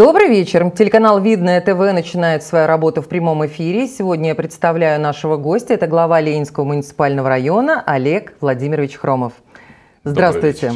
Добрый вечер. Телеканал «Видное ТВ» начинает свою работу в прямом эфире. Сегодня я представляю нашего гостя. Это глава Ленинского муниципального района Олег Владимирович Хромов. Здравствуйте.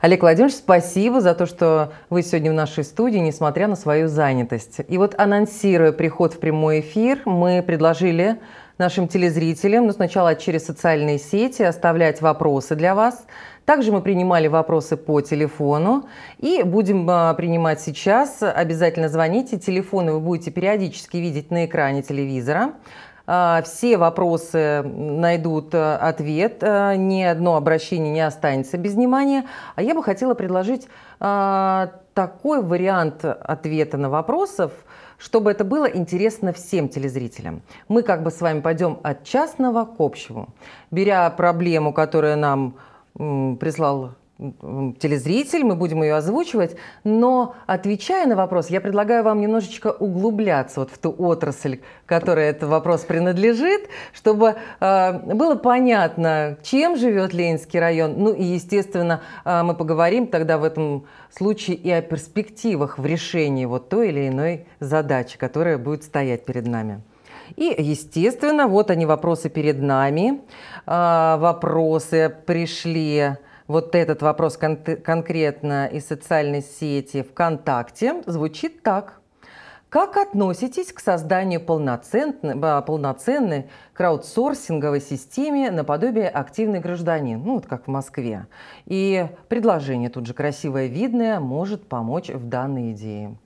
Олег Владимирович, спасибо за то, что вы сегодня в нашей студии, несмотря на свою занятость. И вот анонсируя приход в прямой эфир, мы предложили нашим телезрителям, ну сначала через социальные сети, оставлять вопросы для вас – также мы принимали вопросы по телефону и будем а, принимать сейчас. Обязательно звоните. Телефоны вы будете периодически видеть на экране телевизора. А, все вопросы найдут а, ответ, ни одно обращение не останется без внимания. А я бы хотела предложить такой вариант ответа на вопросов, чтобы это было интересно всем телезрителям. Мы как бы с вами пойдем от частного к общему, беря проблему, которая нам прислал телезритель, мы будем ее озвучивать, но отвечая на вопрос, я предлагаю вам немножечко углубляться вот в ту отрасль, которой этот вопрос принадлежит, чтобы э, было понятно, чем живет Ленинский район. Ну и, естественно, э, мы поговорим тогда в этом случае и о перспективах в решении вот той или иной задачи, которая будет стоять перед нами. И, естественно, вот они вопросы перед нами. А, вопросы пришли вот этот вопрос кон конкретно из социальной сети ВКонтакте звучит так. Как относитесь к созданию полноценной, полноценной краудсорсинговой системе наподобие «Активный гражданин», ну вот как в Москве? И предложение тут же красивое, видное, может помочь в данной идее.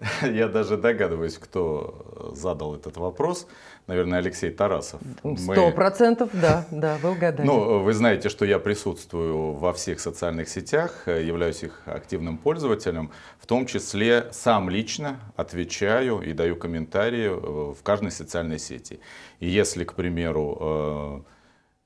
Я даже догадываюсь, кто э, задал этот вопрос. Наверное, Алексей Тарасов. Сто процентов, Мы... да, да, вы угадали. Ну, вы знаете, что я присутствую во всех социальных сетях, э, являюсь их активным пользователем, в том числе сам лично отвечаю и даю комментарии э, в каждой социальной сети. И если, к примеру,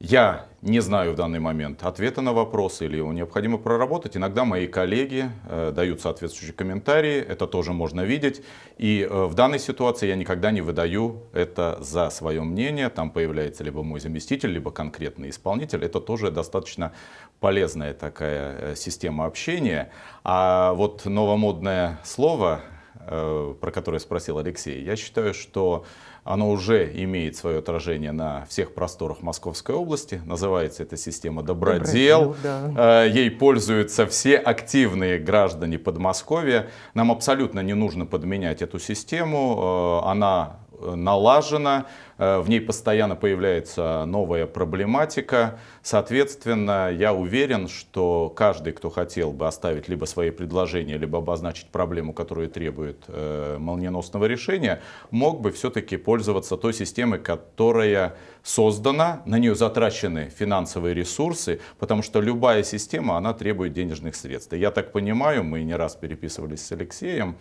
я не знаю в данный момент ответа на вопрос или его необходимо проработать. Иногда мои коллеги э, дают соответствующие комментарии, это тоже можно видеть. И э, в данной ситуации я никогда не выдаю это за свое мнение. Там появляется либо мой заместитель, либо конкретный исполнитель. Это тоже достаточно полезная такая э, система общения. А вот новомодное слово, э, про которое спросил Алексей, я считаю, что... Оно уже имеет свое отражение на всех просторах Московской области. Называется эта система «Добродел». Добродел да. Э, ей пользуются все активные граждане Подмосковья. Нам абсолютно не нужно подменять эту систему. Э, она налажена. Э, в ней постоянно появляется новая проблематика. Соответственно, я уверен, что каждый, кто хотел бы оставить либо свои предложения, либо обозначить проблему, которая требует э, молниеносного решения, мог бы все-таки пользоваться той системой, которая создана, на нее затрачены финансовые ресурсы, потому что любая система, она требует денежных средств. я так понимаю, мы не раз переписывались с Алексеем,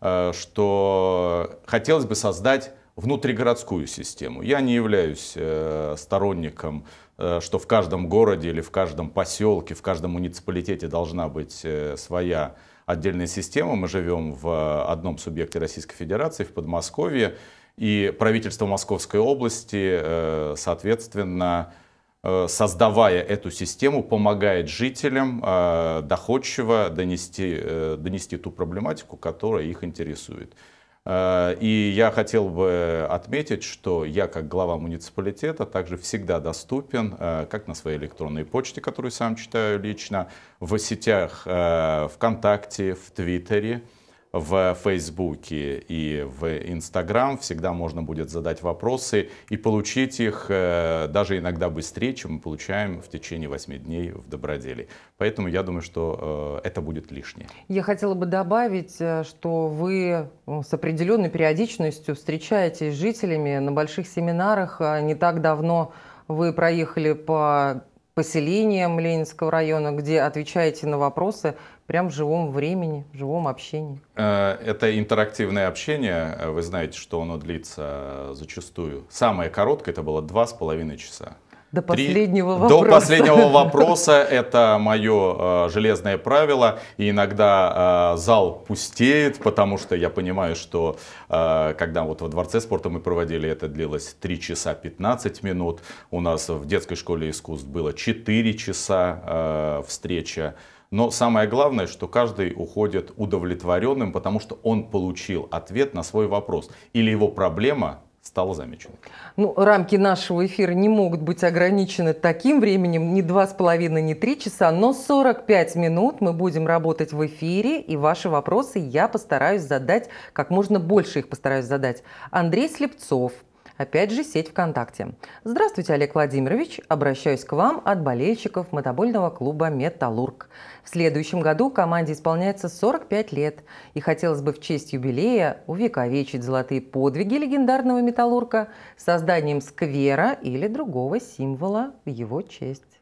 э, что хотелось бы создать внутригородскую систему. Я не являюсь э, сторонником, э, что в каждом городе или в каждом поселке, в каждом муниципалитете должна быть э, своя отдельная система. Мы живем в одном субъекте Российской Федерации, в Подмосковье, и правительство Московской области, соответственно, создавая эту систему, помогает жителям доходчиво донести, донести ту проблематику, которая их интересует. Э, и я хотел бы э, отметить, что я как глава муниципалитета также всегда доступен э, как на своей электронной почте, которую сам читаю лично, в сетях ВКонтакте, в Твиттере, в Фейсбуке и в Инстаграм. Всегда можно будет задать вопросы и получить их э, даже иногда быстрее, чем мы получаем в течение 8 дней в Доброделе. Поэтому я думаю, что э, это будет лишнее. Я хотела бы добавить, э, что вы с определенной периодичностью встречаетесь с жителями на больших семинарах. Не так давно вы проехали по поселениям Ленинского района, где отвечаете на вопросы прямо в живом времени, в живом общении. Э, это интерактивное общение. Вы знаете, что оно длится зачастую. Самое короткое это было два с половиной часа. До последнего Три... вопроса. До последнего вопроса. Это мое э, железное правило. И иногда э, зал пустеет, потому что я понимаю, что э, когда вот во Дворце спорта мы проводили, это длилось 3 часа 15 минут. У нас в детской школе искусств было 4 часа э, встреча. Но самое главное, что каждый уходит удовлетворенным, потому что он получил ответ на свой вопрос. Или его проблема стало замечено. Ну, рамки нашего эфира не могут быть ограничены таким временем, не два с половиной, не три часа, но 45 минут мы будем работать в эфире, и ваши вопросы я постараюсь задать, как можно больше их постараюсь задать. Андрей Слепцов Опять же, сеть ВКонтакте. Здравствуйте, Олег Владимирович. Обращаюсь к вам от болельщиков мотобольного клуба «Металлург». В следующем году команде исполняется 45 лет, и хотелось бы в честь юбилея увековечить золотые подвиги легендарного «Металлурга» созданием сквера или другого символа в его честь.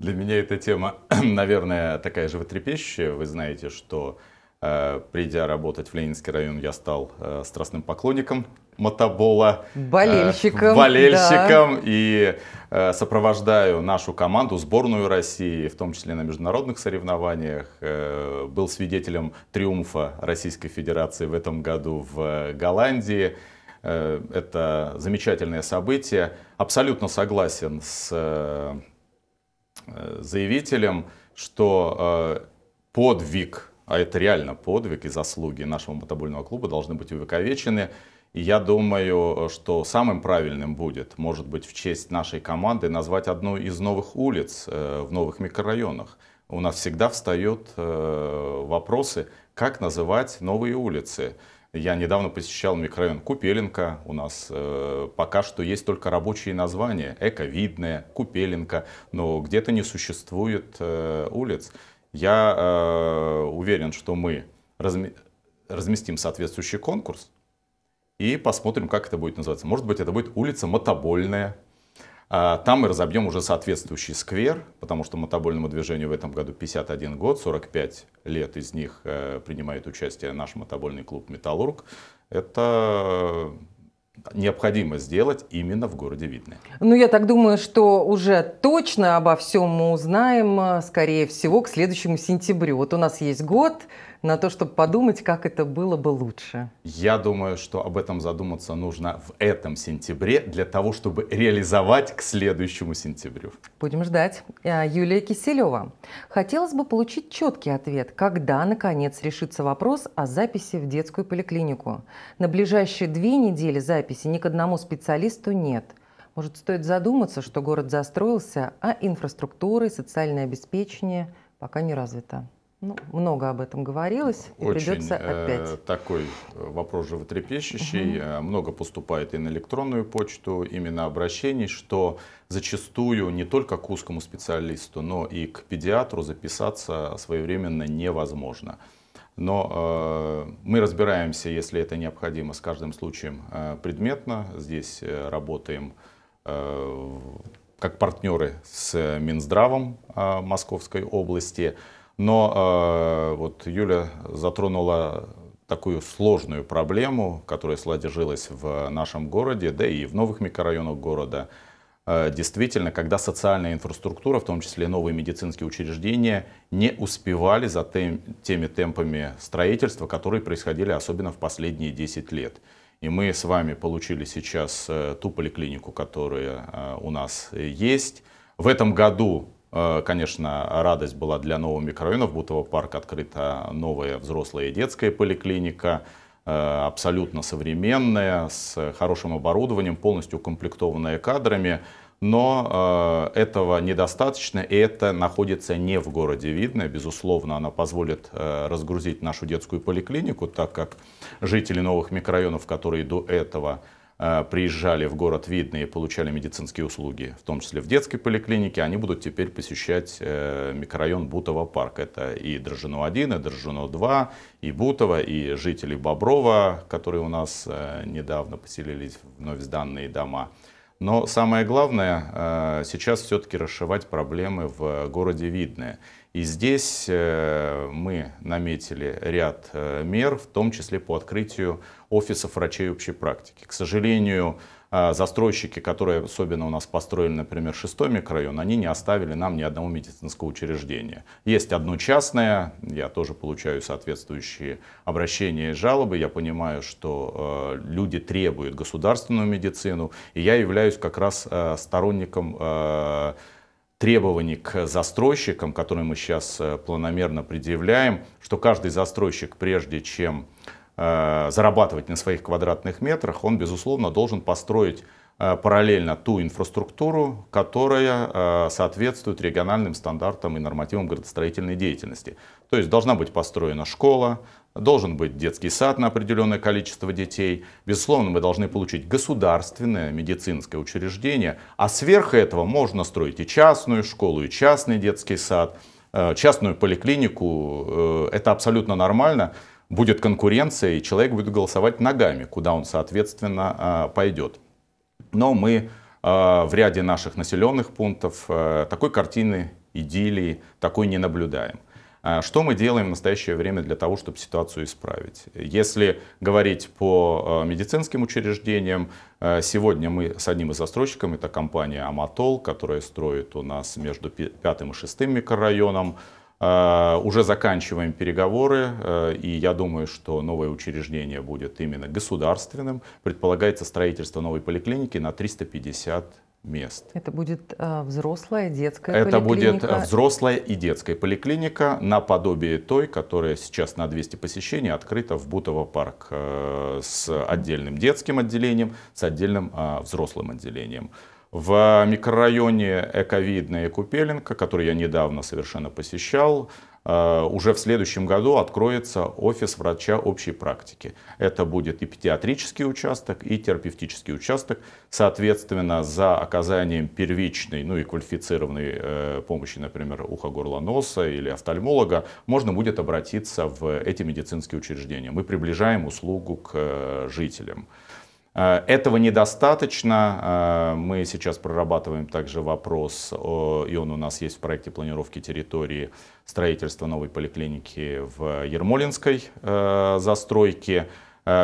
Для меня эта тема, наверное, такая животрепещущая. Вы знаете, что э, придя работать в Ленинский район, я стал э, страстным поклонником мотобола. Болельщиком. Э, болельщиком. Да. И э, сопровождаю нашу команду, сборную России, в том числе на международных соревнованиях. Э, был свидетелем триумфа Российской Федерации в этом году в э, Голландии. Э, это замечательное событие. Абсолютно согласен с э, заявителем, что э, подвиг а это реально подвиг и заслуги нашего мотобольного клуба должны быть увековечены. И я думаю, что самым правильным будет, может быть, в честь нашей команды назвать одну из новых улиц э, в новых микрорайонах. У нас всегда встают э, вопросы, как называть новые улицы. Я недавно посещал микрорайон Купеленко. У нас э, пока что есть только рабочие названия. Эковидная, Купеленко. Но где-то не существует э, улиц. Я э, уверен, что мы разми разместим соответствующий конкурс и посмотрим, как это будет называться. Может быть, это будет улица Мотобольная. А, там мы разобьем уже соответствующий сквер, потому что мотобольному движению в этом году 51 год, 45 лет из них э, принимает участие наш мотобольный клуб «Металлург». Это э, необходимо сделать именно в городе Видное. Ну, я так думаю, что уже точно обо всем мы узнаем, э, скорее всего, к следующему сентябрю. Вот у нас есть год, на то, чтобы подумать, как это было бы лучше? Я думаю, что об этом задуматься нужно в этом сентябре для того, чтобы реализовать к следующему сентябрю. Будем ждать. А, Юлия Киселева. Хотелось бы получить четкий ответ, когда, наконец, решится вопрос о записи в детскую поликлинику. На ближайшие две недели записи ни к одному специалисту нет. Может, стоит задуматься, что город застроился, а инфраструктура и социальное обеспечение пока не развито. Ну, много об этом говорилось, и Очень, придется э, опять. Э, такой вопрос животрепещущий. Угу. Много поступает и на электронную почту, именно обращений, что зачастую не только к узкому специалисту, но и к педиатру записаться своевременно невозможно. Но э, мы разбираемся, если это необходимо, с каждым случаем э, предметно. Здесь э, работаем э, как партнеры с Минздравом э, Московской области. Но э, вот Юля затронула такую сложную проблему, которая сложилась в нашем городе, да и в новых микрорайонах города. Э, действительно, когда социальная инфраструктура, в том числе новые медицинские учреждения, не успевали за тем, теми темпами строительства, которые происходили особенно в последние 10 лет. И мы с вами получили сейчас э, ту поликлинику, которая у нас есть. В этом году Э, конечно, радость была для нового микрорайона. В Бутово парк открыта новая взрослая и детская поликлиника, э, абсолютно современная, с хорошим оборудованием, полностью укомплектованная кадрами. Но э, этого недостаточно, и это находится не в городе видно, Безусловно, она позволит э, разгрузить нашу детскую поликлинику, так как жители новых микрорайонов, которые до этого Э, приезжали в город Видный и получали медицинские услуги, в том числе в детской поликлинике, они будут теперь посещать э, микрорайон Бутова парк. Это и Дрожжино-1, и Дрожжино-2, и Бутова, и жители Боброва, которые у нас э, недавно поселились в вновь сданные дома. Но самое главное, сейчас все-таки расшивать проблемы в городе Видное. И здесь э, мы наметили ряд э, мер, в том числе по открытию офисов врачей общей практики. К сожалению, э, застройщики, которые особенно у нас построили, например, шестой микрорайон, они не оставили нам ни одного медицинского учреждения. Есть одно частное, я тоже получаю соответствующие обращения и жалобы, я понимаю, что люди требуют государственную медицину, и я являюсь как раз сторонником требований к застройщикам, которые мы сейчас э, планомерно предъявляем, что каждый застройщик, прежде чем э, зарабатывать на своих квадратных метрах, он, безусловно, должен построить э, параллельно ту инфраструктуру, которая соответствует региональным стандартам и нормативам градостроительной деятельности. То есть должна быть построена школа, Должен быть детский сад на определенное количество детей. Безусловно, мы должны получить государственное медицинское учреждение. А сверх этого можно строить и частную школу, и частный детский сад, э, частную поликлинику. Э, это абсолютно нормально. Будет конкуренция, и человек будет голосовать ногами, куда он, соответственно, э, пойдет. Но мы в ряде наших населенных пунктов такой картины идиллии такой не наблюдаем. А что мы делаем в настоящее время для того, чтобы ситуацию исправить? Если говорить по э, медицинским учреждениям, э, сегодня мы с одним из застройщиков, это компания «Аматол», которая строит у нас между пятым и шестым микрорайоном, э, уже заканчиваем переговоры, и я думаю, что новое учреждение будет именно государственным. Предполагается строительство новой поликлиники на 350 мест. Это будет э, взрослая детская Это э, поликлиника? будет взрослая и детская поликлиника наподобие той, которая сейчас на 200 посещений открыта в Бутово парк э, с отдельным детским отделением, с отдельным э, взрослым отделением. В микрорайоне Эковидная и Купеленко, который я недавно совершенно посещал, Э, уже в следующем году откроется офис врача общей практики. Это будет и педиатрический участок, и терапевтический участок. Соответственно, за оказанием первичной, ну и квалифицированной э, помощи, например, уха, горла, носа или офтальмолога, можно будет обратиться в эти медицинские учреждения. Мы приближаем услугу к э, жителям. Э, этого недостаточно. Э, мы сейчас прорабатываем также вопрос, и он у нас есть в проекте планировки территории строительства новой поликлиники в Ермолинской э, застройке.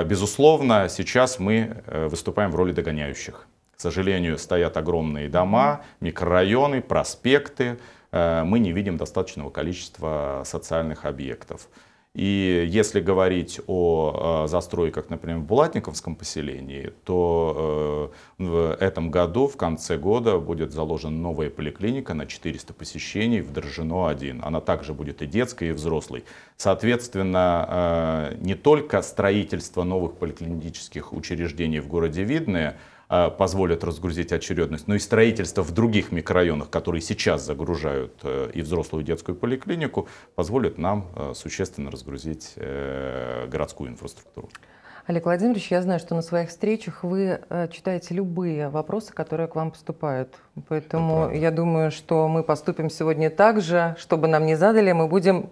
Безусловно, сейчас мы выступаем в роли догоняющих. К сожалению, стоят огромные дома, микрорайоны, проспекты. Мы не видим достаточного количества социальных объектов. И если говорить о застройках, например, в Булатниковском поселении, то э, в этом году, в конце года, будет заложена новая поликлиника на 400 посещений в Дрожжино-1. Она также будет и детской, и взрослой. Соответственно, э, не только строительство новых поликлинических учреждений в городе Видное – Э, позволят разгрузить очередность, но ну и строительство в других микрорайонах, которые сейчас загружают э, и взрослую и детскую поликлинику, позволит нам э, существенно разгрузить городскую инфраструктуру. Олег Владимирович, я знаю, что на своих встречах вы читаете любые вопросы, которые к вам поступают. Поэтому я думаю, что мы поступим сегодня так же, чтобы нам не задали, мы будем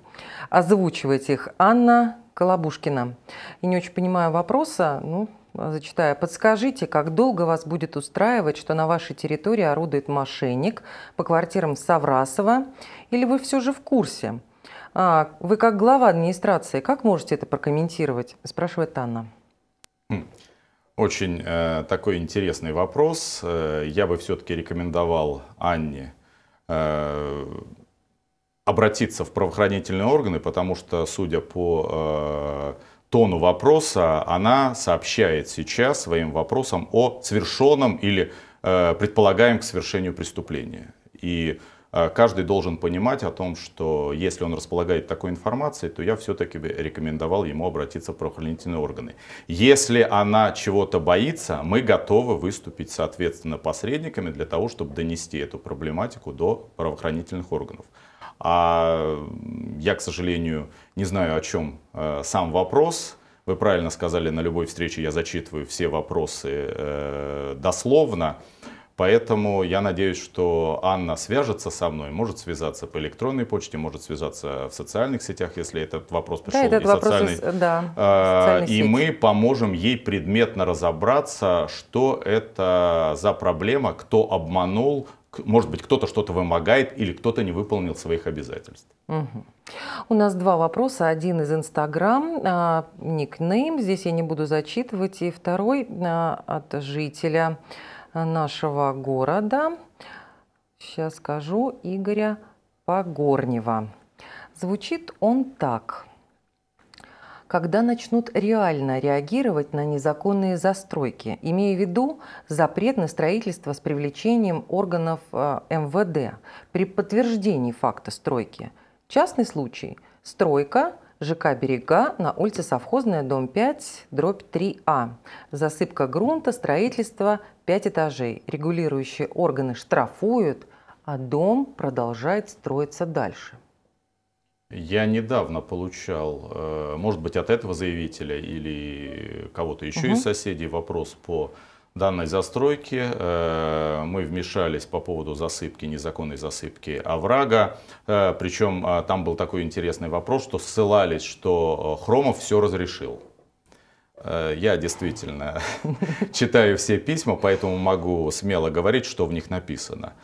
озвучивать их. Анна Колобушкина. Я не очень понимаю вопроса, ну, но... А, зачитаю. Подскажите, как долго вас будет устраивать, что на вашей территории орудует мошенник по квартирам Саврасова? Или вы все же в курсе? А, вы как глава администрации, как можете это прокомментировать? Спрашивает Анна. Хм. Очень э, такой интересный вопрос. Э, я бы все-таки рекомендовал Анне э, обратиться в правоохранительные органы, потому что, судя по э, тону вопроса, она сообщает сейчас своим вопросом о совершенном или э, предполагаем к совершению преступления. И э, каждый должен понимать о том, что если он располагает такой информацией, то я все-таки бы рекомендовал ему обратиться в правоохранительные органы. Если она чего-то боится, мы готовы выступить, соответственно, посредниками для того, чтобы донести эту проблематику до правоохранительных органов. А я, к сожалению, не знаю, о чем э, сам вопрос. Вы правильно сказали, на любой встрече я зачитываю все вопросы э, дословно. Поэтому я надеюсь, что Анна свяжется со мной, может связаться по электронной почте, может связаться в социальных сетях, если этот вопрос пришел да, этот вопрос социальной. Из, да, э, и сети. мы поможем ей предметно разобраться, что это за проблема, кто обманул, может быть, кто-то что-то вымогает или кто-то не выполнил своих обязательств. Угу. У нас два вопроса. Один из Инстаграм, а, никнейм, здесь я не буду зачитывать. И второй а, от жителя нашего города, сейчас скажу, Игоря Погорнева. Звучит он так – когда начнут реально реагировать на незаконные застройки, имея в виду запрет на строительство с привлечением органов э, МВД при подтверждении факта стройки. Частный случай – стройка – ЖК «Берега» на улице Совхозная, дом 5, дробь 3А. Засыпка грунта, строительство 5 этажей. Регулирующие органы штрафуют, а дом продолжает строиться дальше. Я недавно получал, э, может быть, от этого заявителя или кого-то еще угу. из соседей вопрос по данной застройке. Э, мы вмешались по поводу засыпки, незаконной засыпки оврага. Э, причем а, там был такой интересный вопрос, что ссылались, что Хромов все разрешил. Я действительно читаю все письма, поэтому могу смело говорить, что в них написано.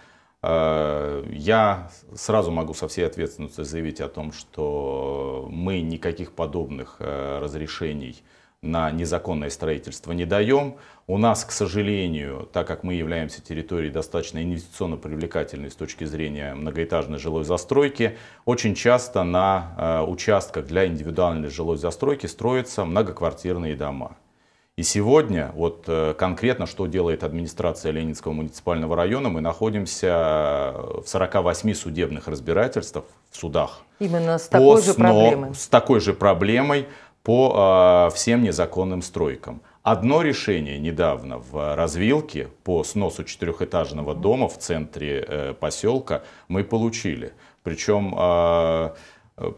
Э, я сразу могу со всей ответственностью заявить о том, что мы никаких подобных э, разрешений на незаконное строительство не даем. У нас, к сожалению, так как мы являемся территорией достаточно инвестиционно привлекательной с точки зрения многоэтажной жилой застройки, очень часто на э, участках для индивидуальной жилой застройки строятся многоквартирные дома. И сегодня, вот э, конкретно, что делает администрация Ленинского муниципального района, мы находимся э, в 48 судебных разбирательствах в судах. Именно с такой по, же проблемой. С такой же проблемой по э, всем незаконным стройкам. Одно решение недавно в развилке по сносу четырехэтажного дома в центре э, поселка мы получили. Причем э,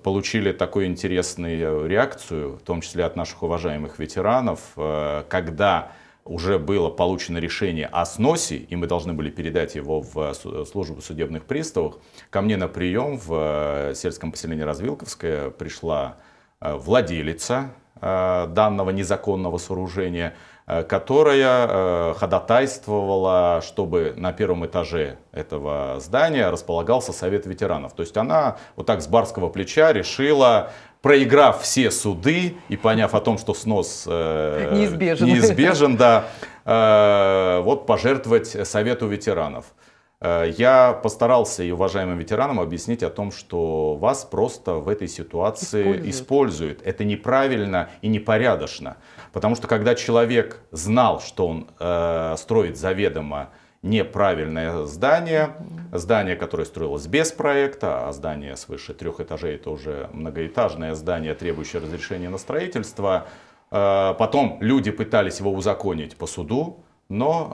получили такую интересную реакцию, в том числе от наших уважаемых ветеранов, э, когда уже было получено решение о сносе, и мы должны были передать его в службу судебных приставов. Ко мне на прием в э, сельском поселении Развилковское пришла э, владелица данного незаконного сооружения – Э, которая э, ходатайствовала, чтобы на первом этаже этого здания располагался совет ветеранов. То есть она вот так с барского плеча решила проиграв все суды и поняв о том, что снос э, неизбежен. неизбежен, да, э, вот пожертвовать Совету ветеранов. Э, я постарался и уважаемым ветеранам объяснить о том, что вас просто в этой ситуации используют. используют. Это неправильно и непорядочно. Потому что когда человек знал, что он э, строит заведомо неправильное здание, здание, которое строилось без проекта, а здание свыше трех этажей, это уже многоэтажное здание, требующее разрешения на строительство, э, Потом люди пытались его узаконить по суду, но э,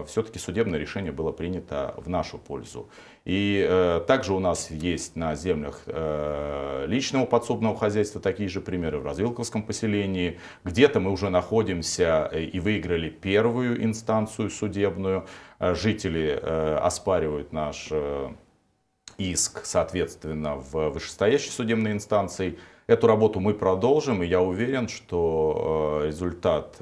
а, все-таки судебное решение было принято в нашу пользу. И э, также у нас есть на землях э, личного подсобного хозяйства такие же примеры в Развилковском поселении. Где-то мы уже находимся э, и выиграли первую инстанцию судебную. Э, жители э, оспаривают наш э, иск, соответственно, в вышестоящей судебной инстанции. Эту работу мы продолжим, и я уверен, что э, результат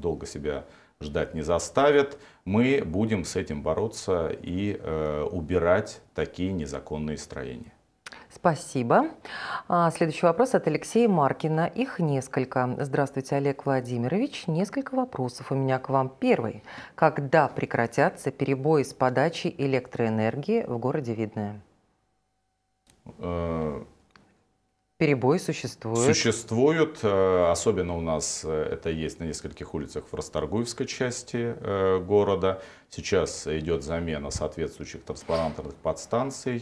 долго себя ждать не заставят. Мы будем с этим бороться и э, убирать такие незаконные строения. Спасибо. А, следующий вопрос от Алексея Маркина. Их несколько. Здравствуйте, Олег Владимирович. Несколько вопросов у меня к вам. Первый. Когда прекратятся перебои с подачей электроэнергии в городе Видное? Э, Перебои существуют. Существуют, э, особенно у нас э, это есть на нескольких улицах в Расторгуевской части э, города. Сейчас идет замена соответствующих трансформаторных подстанций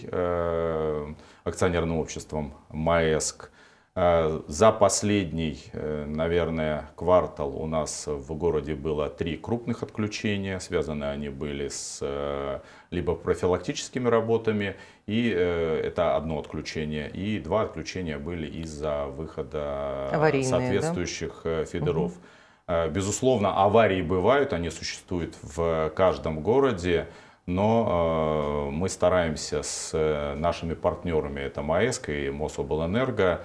акционерным обществом МАЭСК. А, за последний, э, наверное, квартал у нас в городе было три крупных отключения. Связаны они были с э, либо профилактическими работами, и э, это одно отключение, и два отключения были из-за выхода Аварийные, соответствующих да? фидеров. Угу. Безусловно, аварии бывают, они существуют в каждом городе но э, мы стараемся с нашими партнерами, это МАЭСК и Мособлэнерго,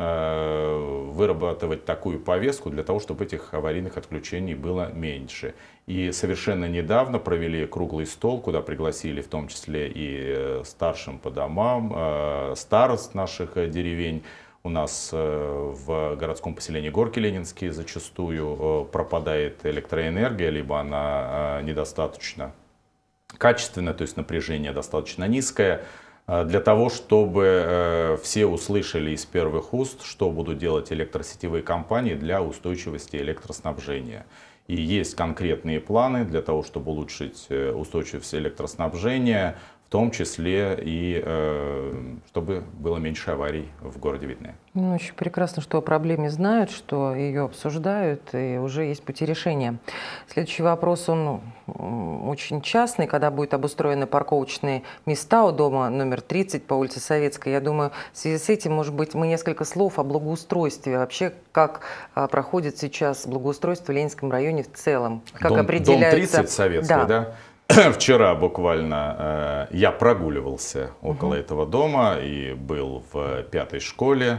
Э, вырабатывать такую повестку для того, чтобы этих аварийных отключений было меньше. И совершенно недавно провели круглый стол, куда пригласили в том числе и э, старшим по домам, э, старост наших деревень. У нас в городском поселении Горки Ленинские зачастую пропадает электроэнергия, либо она недостаточно качественная, то есть напряжение достаточно низкое. А, для того, чтобы э, все услышали из первых уст, что будут делать электросетевые компании для устойчивости электроснабжения. И есть конкретные планы для того, чтобы улучшить э, устойчивость электроснабжения, в том числе и э, чтобы было меньше аварий в городе Видное. Ну, еще прекрасно, что о проблеме знают, что ее обсуждают, и уже есть пути решения. Следующий вопрос, он очень частный, когда будут обустроены парковочные места у дома номер 30 по улице Советской. Я думаю, в связи с этим, может быть, мы несколько слов о благоустройстве. Вообще, как а, проходит сейчас благоустройство в Ленинском районе в целом? Как дом, определяется... дом 30 Советской, да? да? Вчера буквально э, я прогуливался около этого дома и был в э, пятой школе.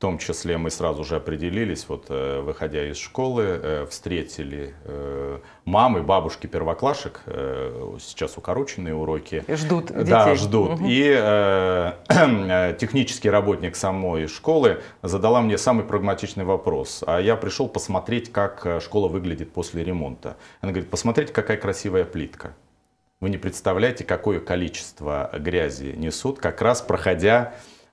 В том числе мы сразу же определились, вот э, выходя из школы, э, встретили э, мамы, бабушки первоклашек, сейчас укороченные уроки. Ждут детей. Да, ждут. Угу. И э, технический работник самой школы задала мне самый прагматичный вопрос. А я пришел посмотреть, как школа выглядит после ремонта. Она говорит, посмотрите, какая красивая плитка. Вы не представляете, какое количество грязи несут, как раз проходя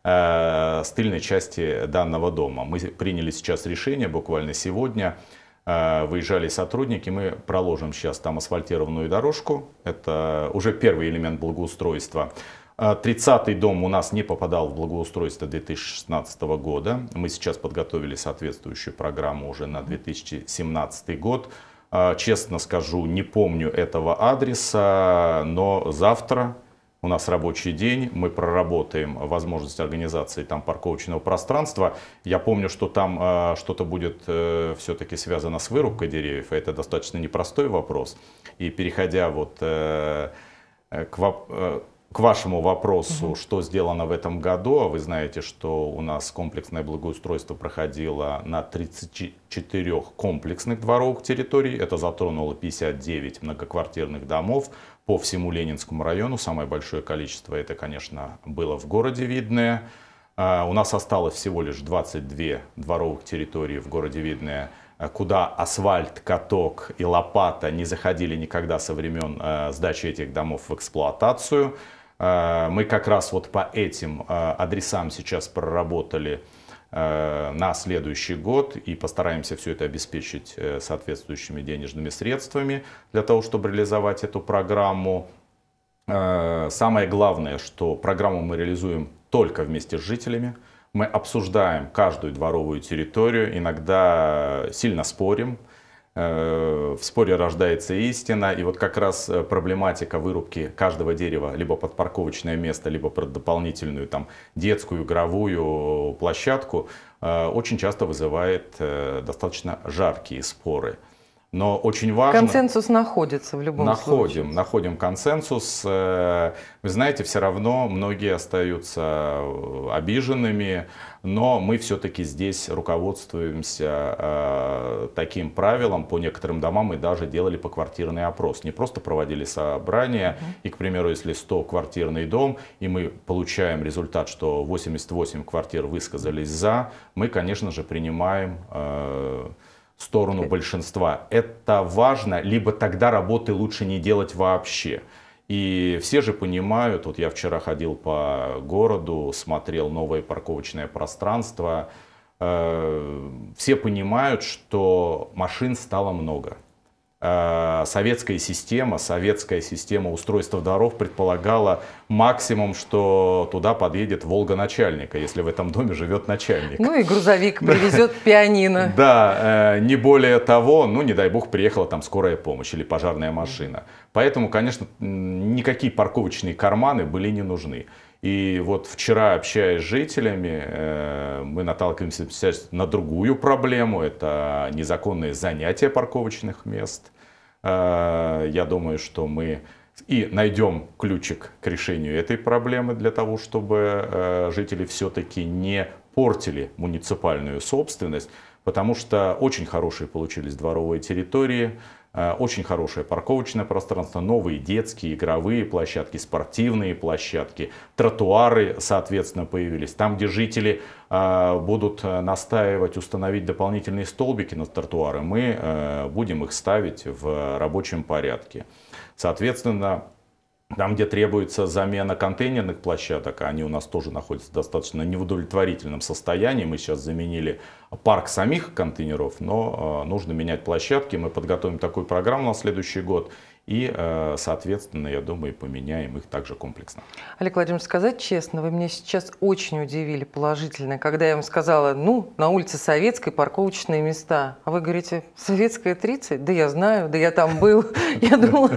Э, с тыльной части данного дома. Мы приняли сейчас решение, буквально сегодня э, выезжали сотрудники, мы проложим сейчас там асфальтированную дорожку. Это уже первый элемент благоустройства. 30-й э, дом у нас не попадал в благоустройство 2016 года. Мы сейчас подготовили соответствующую программу уже на 2017 год. Честно скажу, не помню этого адреса, но завтра у нас рабочий день, мы проработаем возможность организации там парковочного пространства. Я помню, что там э, что-то будет э, все-таки связано с вырубкой деревьев, это достаточно непростой вопрос. И переходя вот э, э к вопросу, э, к вашему вопросу, угу. что сделано в этом году, а вы знаете, что у нас комплексное благоустройство проходило на 34 комплексных дворовых территорий, это затронуло 59 многоквартирных домов, по всему Ленинскому району. Самое большое количество это, конечно, было в городе Видное. А, у нас осталось всего лишь 22 дворовых территории в городе Видное, а, куда асфальт, каток и лопата не заходили никогда со времен а, сдачи этих домов в эксплуатацию. Мы как раз вот по этим адресам сейчас проработали Э, на следующий год и постараемся все это обеспечить э, соответствующими денежными средствами для того, чтобы реализовать эту программу. Э, самое главное, что программу мы реализуем только вместе с жителями. Мы обсуждаем каждую дворовую территорию, иногда сильно спорим, Э, в споре рождается истина. И вот как раз э, проблематика вырубки каждого дерева либо под парковочное место, либо под дополнительную там, детскую игровую э, площадку очень часто вызывает достаточно жаркие споры. Но очень важно... Консенсус находится в любом находим, случае. Находим консенсус. Вы знаете, все равно многие остаются обиженными, но мы все-таки здесь руководствуемся э, таким правилом, по некоторым домам мы даже делали поквартирный опрос, не просто проводили собрания, mm-hmm. и, к примеру, если 100-квартирный дом, и мы получаем результат, что 88 квартир высказались за, мы, конечно же, принимаем... Э, сторону большинства. Это важно, либо тогда работы лучше не делать вообще. И все же понимают, вот я вчера ходил по городу, смотрел новое парковочное пространство, э, все понимают, что машин стало много. Э, советская система, советская система устройства дворов предполагала максимум, что туда подъедет Волга начальника, если в этом доме живет начальник. Ну и грузовик привезет пианино. Да, э, не более того, ну не дай бог приехала там скорая помощь или пожарная машина. Поэтому, конечно, никакие парковочные карманы были не нужны. И вот вчера, общаясь с жителями, э, мы наталкиваемся на другую проблему. Это незаконные занятия парковочных мест. Э, я думаю, что мы и найдем ключик к решению этой проблемы для того, чтобы э, жители все-таки не портили муниципальную собственность, потому что очень хорошие получились дворовые территории, Э, очень хорошее парковочное пространство, новые детские, игровые площадки, спортивные площадки, тротуары, соответственно, появились. Там, где жители э, будут э, настаивать установить дополнительные столбики на тротуары, мы будем их ставить в рабочем порядке. Соответственно, там, где требуется замена контейнерных площадок, они у нас тоже находятся в достаточно неудовлетворительном состоянии. Мы сейчас заменили парк самих контейнеров, но э, нужно менять площадки. Мы подготовим такую программу на следующий год. И, э, соответственно, я думаю, поменяем их также комплексно. Олег Владимирович, сказать честно, вы меня сейчас очень удивили положительно, когда я вам сказала, ну, на улице Советской парковочные места. А вы говорите, Советская 30? Да я знаю, да я там был. Я думала,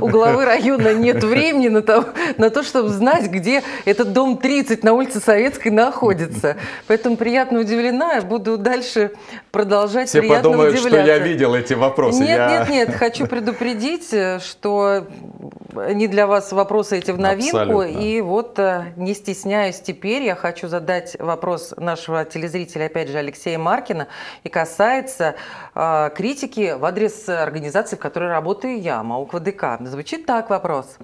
у главы района нет времени на то, на то, чтобы знать, где этот дом 30 на улице Советской находится. Поэтому приятно удивлена, буду дальше продолжать Все приятно подумают, удивляться. что я видел эти вопросы. Нет, я... нет, нет, хочу предупредить э, Э, что не для вас вопросы эти в новинку. Абсолютно. И вот, э, не стесняюсь теперь, я хочу задать вопрос нашего телезрителя, опять же, Алексея Маркина, и касается э, критики в адрес организации, в которой работаю я, МАУК ВДК. Звучит так вопрос.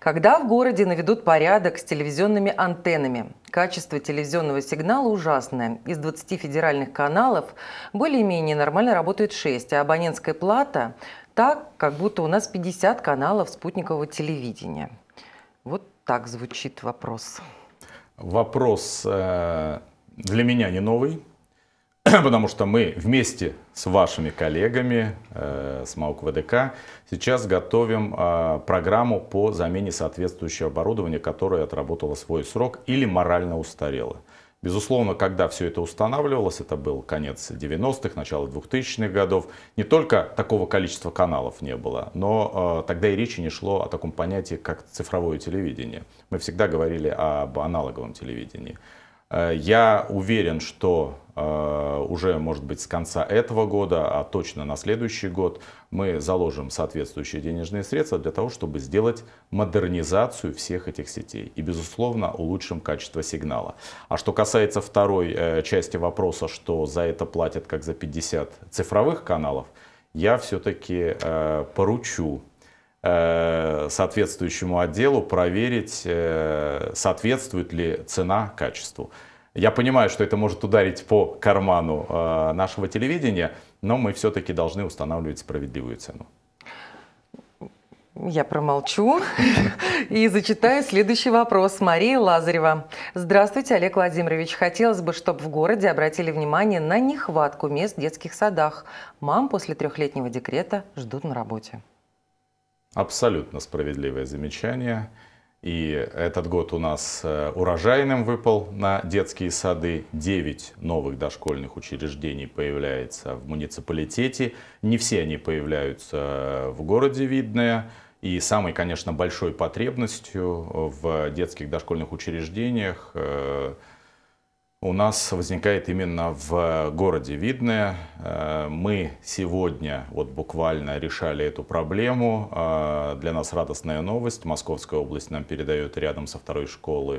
Когда в городе наведут порядок с телевизионными антеннами? Качество телевизионного сигнала ужасное. Из 20 федеральных каналов более-менее нормально работают 6, а абонентская плата – так, как будто у нас 50 каналов спутникового телевидения. Вот так звучит вопрос. Вопрос э, для меня не новый, потому что мы вместе с вашими коллегами э, с МАУК ВДК сейчас готовим э, программу по замене соответствующего оборудования, которое отработало свой срок или морально устарело. Безусловно, когда все это устанавливалось, это был конец 90-х, начало 2000-х годов, не только такого количества каналов не было, но э, тогда и речи не шло о таком понятии, как цифровое телевидение. Мы всегда говорили об аналоговом телевидении. Э, я уверен, что э, уже, может быть, с конца этого года, а точно на следующий год, мы заложим соответствующие денежные средства для того, чтобы сделать модернизацию всех этих сетей. И, безусловно, улучшим качество сигнала. А что касается второй э, части вопроса, что за это платят как за 50 цифровых каналов, я все-таки поручу Э, соответствующему отделу проверить, э, соответствует ли цена качеству. Я понимаю, что это может ударить по карману э, нашего телевидения, но мы все-таки должны устанавливать справедливую цену. Я промолчу и зачитаю следующий вопрос. Марии Лазарева. Здравствуйте, Олег Владимирович. Хотелось бы, чтобы в городе обратили внимание на нехватку мест в детских садах. Мам после трехлетнего декрета ждут на работе. Абсолютно справедливое замечание. И этот год у нас э, урожайным выпал на детские сады. Девять новых дошкольных учреждений появляется в муниципалитете. Не все они появляются э, в городе Видное. И самой, конечно, большой потребностью э, в детских дошкольных учреждениях – у нас возникает именно в э, городе Видное. Э, мы сегодня вот буквально решали эту проблему. Э, для нас радостная новость. Московская область нам передает рядом со второй школы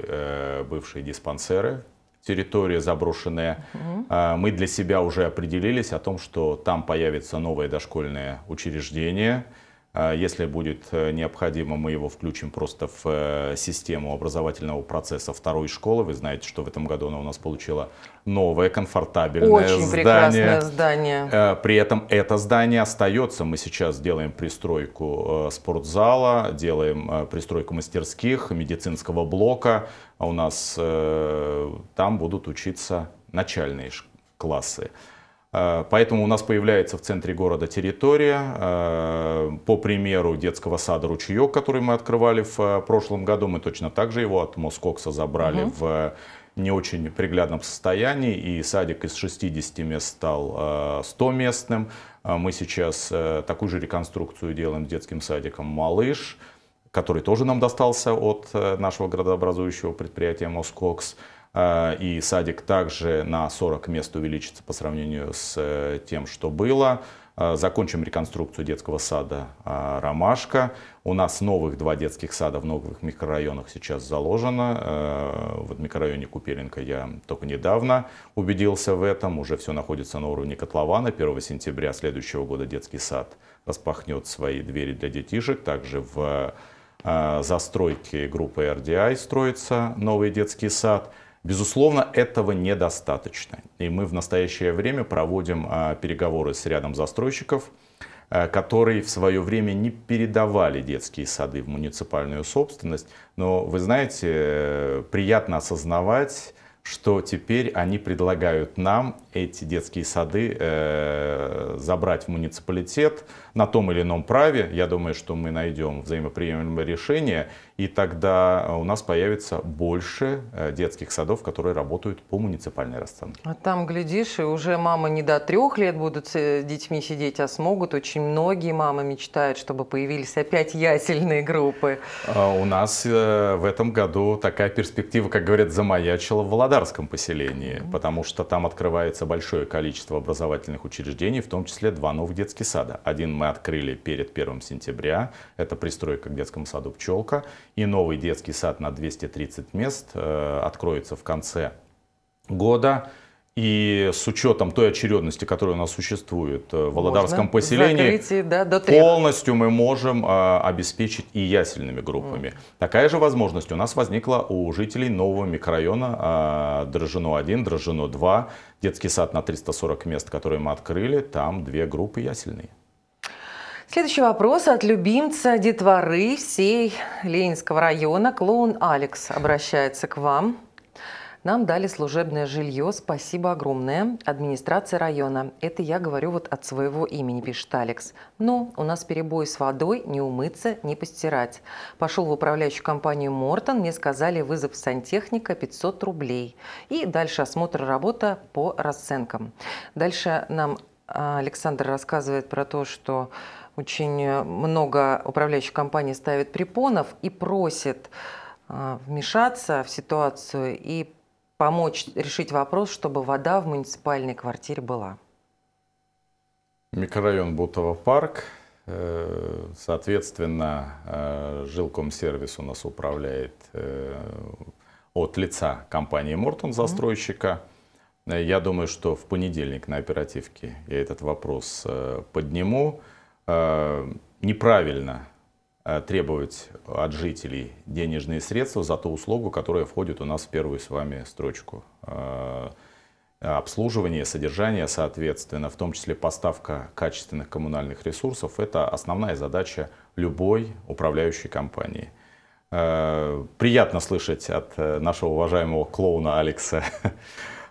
бывшие диспансеры, территория заброшенная. Угу. Мы для себя уже определились о том, что там появится новое дошкольное учреждение – а если будет э, необходимо, мы его включим просто в э, систему образовательного процесса второй школы. Вы знаете, что в этом году она у нас получила новое комфортабельное Очень здание. прекрасное здание. Э, при этом это здание остается. Мы сейчас делаем пристройку спортзала, делаем пристройку мастерских, медицинского блока. А у нас там будут учиться начальные классы. Э, поэтому у нас появляется в центре города территория, э, по примеру детского сада «Ручеек», который мы открывали в э, прошлом году, мы точно так же его от Москокса забрали угу. в не очень приглядном состоянии, и садик из 60 мест стал 100 местным. Мы сейчас такую же реконструкцию делаем с детским садиком «Малыш», который тоже нам достался от нашего градообразующего предприятия «Москокс». А, и садик также на 40 мест увеличится по сравнению с э, тем, что было. А, закончим реконструкцию детского сада а, «Ромашка». У нас новых два детских сада в новых микрорайонах сейчас заложено. В микрорайоне Купеленко я только недавно убедился в этом. Уже все находится на уровне котлована. 1 сентября следующего года детский сад распахнет свои двери для детишек. Также в застройке группы RDI строится новый детский сад – Безусловно, этого недостаточно. И мы в настоящее время проводим а, переговоры с рядом застройщиков, а, которые в свое время не передавали детские сады в муниципальную собственность. Но вы знаете, э, приятно осознавать что теперь они предлагают нам эти детские сады э, забрать в муниципалитет на том или ином праве. Я думаю, что мы найдем взаимоприемлемое решение, и тогда у нас появится больше э, детских садов, которые работают по муниципальной расценке. А там, глядишь, и уже мамы не до трех лет будут с э, детьми сидеть, а смогут. Очень многие мамы мечтают, чтобы появились опять ясельные группы. А у нас э, в этом году такая перспектива, как говорят, замаячила Влада краснодарском поселении, mm потому что там открывается большое количество образовательных учреждений, в том числе два новых детских сада. Один мы открыли перед 1 сентября, это пристройка к детскому саду «Пчелка», и новый детский сад на 230 мест э, откроется в конце года. И с учетом той очередности, которая у нас существует э, в Володарском Можно поселении, закрыть, да, до полностью мы можем а, обеспечить и ясельными группами. Mm. Такая же возможность у нас возникла у жителей нового микрорайона а, Дрожжино-1, Дрожжино-2, детский сад на 340 мест, который мы открыли, там две группы ясельные. Следующий вопрос от любимца детворы всей Ленинского района. Клоун Алекс обращается к вам. Нам дали служебное жилье, спасибо огромное. Администрация района. Это я говорю вот от своего имени, пишет Алекс. Но у нас перебой с водой, не умыться, не постирать. Пошел в управляющую компанию Мортон, мне сказали вызов сантехника 500 рублей. И дальше осмотр работа по расценкам. Дальше нам Александр рассказывает про то, что очень много управляющих компаний ставит препонов и просит а, вмешаться в ситуацию и помочь решить вопрос, чтобы вода в муниципальной квартире была? Микрорайон Бутово парк. Э, соответственно, э, жилкомсервис у нас управляет э, от лица компании «Мортон» застройщика. Я думаю, что в понедельник на оперативке я этот вопрос подниму. Неправильно Э, требовать от жителей денежные средства за ту услугу, которая входит у нас в первую с вами строчку. Э, обслуживание, содержание, соответственно, в том числе поставка качественных коммунальных ресурсов, это основная задача любой управляющей компании. Э, приятно слышать от нашего уважаемого клоуна Алекса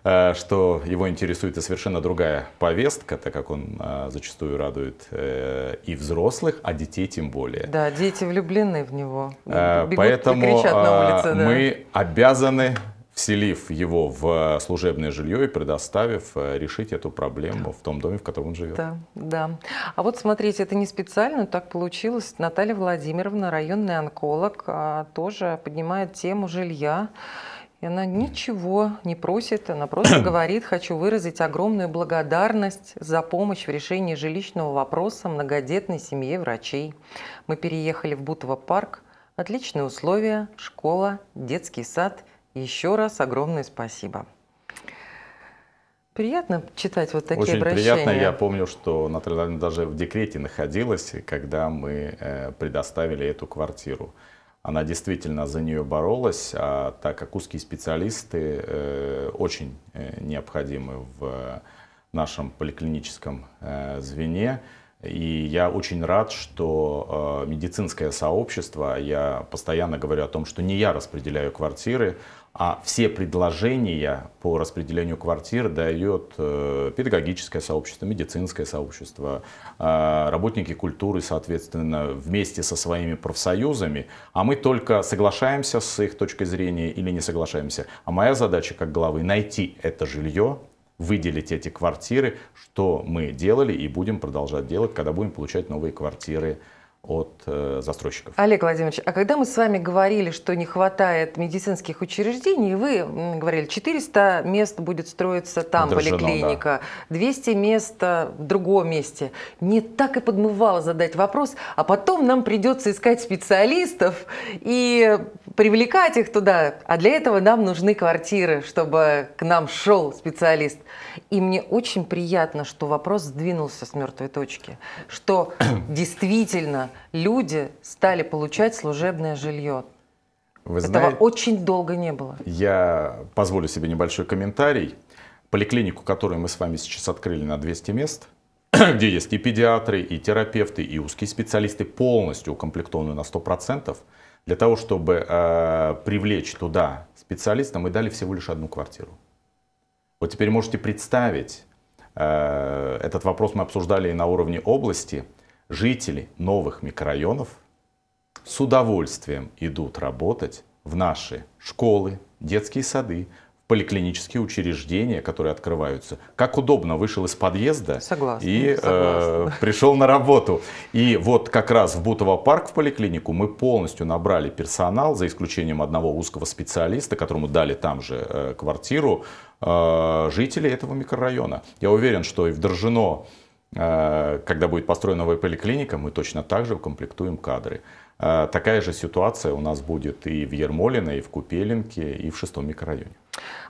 Э, что его интересует и совершенно другая повестка, так как он э, зачастую радует э, и взрослых, а детей тем более. Да, дети влюблены в него. Бегут Поэтому на улице, да. мы обязаны вселив его в служебное жилье и предоставив решить эту проблему в том доме, в котором он живет. Да, да. А вот смотрите, это не специально, так получилось. Наталья Владимировна, районный онколог, а, тоже поднимает тему жилья. И она ничего не просит, она просто говорит, хочу выразить огромную благодарность за помощь в решении жилищного вопроса многодетной семье врачей. Мы переехали в Бутово парк, отличные условия, школа, детский сад. Еще раз огромное спасибо. Приятно читать вот такие Очень обращения. Очень приятно. Я помню, что Наталья даже в декрете находилась, когда мы э, предоставили эту квартиру она действительно за нее боролась, а так как узкие специалисты э, очень э, необходимы в э, нашем поликлиническом э, звене, и я очень рад, что э, медицинское сообщество, я постоянно говорю о том, что не я распределяю квартиры, а все предложения по распределению квартир дает э, педагогическое сообщество, медицинское сообщество, э, работники культуры, соответственно, вместе со своими профсоюзами. А мы только соглашаемся с их точкой зрения или не соглашаемся. А моя задача как главы найти это жилье, выделить эти квартиры, что мы делали и будем продолжать делать, когда будем получать новые квартиры от э, застройщиков. Олег Владимирович, а когда мы с вами говорили, что не хватает медицинских учреждений, вы говорили, 400 мест будет строиться там Держано, поликлиника, да. 200 мест а, в другом месте. Не так и подмывало задать вопрос, а потом нам придется искать специалистов и привлекать их туда. А для этого нам нужны квартиры, чтобы к нам шел специалист. И мне очень приятно, что вопрос сдвинулся с мертвой точки, что действительно люди стали получать служебное жилье. Вы Этого знаете, очень долго не было. Я позволю себе небольшой комментарий. Поликлинику, которую мы с вами сейчас открыли на 200 мест, где есть и педиатры, и терапевты, и узкие специалисты, полностью укомплектованы на 100%, для того, чтобы э, привлечь туда специалиста, мы дали всего лишь одну квартиру. Вот теперь можете представить, э, этот вопрос мы обсуждали и на уровне области, жители новых микрорайонов с удовольствием идут работать в наши школы, детские сады, поликлинические учреждения, которые открываются. Как удобно, вышел из подъезда согласна, и э, согласна. Э, пришел на работу. И вот как раз в Бутово парк в поликлинику мы полностью набрали персонал, за исключением одного узкого специалиста, которому дали там же э, квартиру, э, жители этого микрорайона. Я уверен, что и в Дрожжино Э, когда будет построена новая поликлиника, мы точно так же укомплектуем кадры. Э, такая же ситуация у нас будет и в Ермолино, и в Купеленке, и в шестом микрорайоне.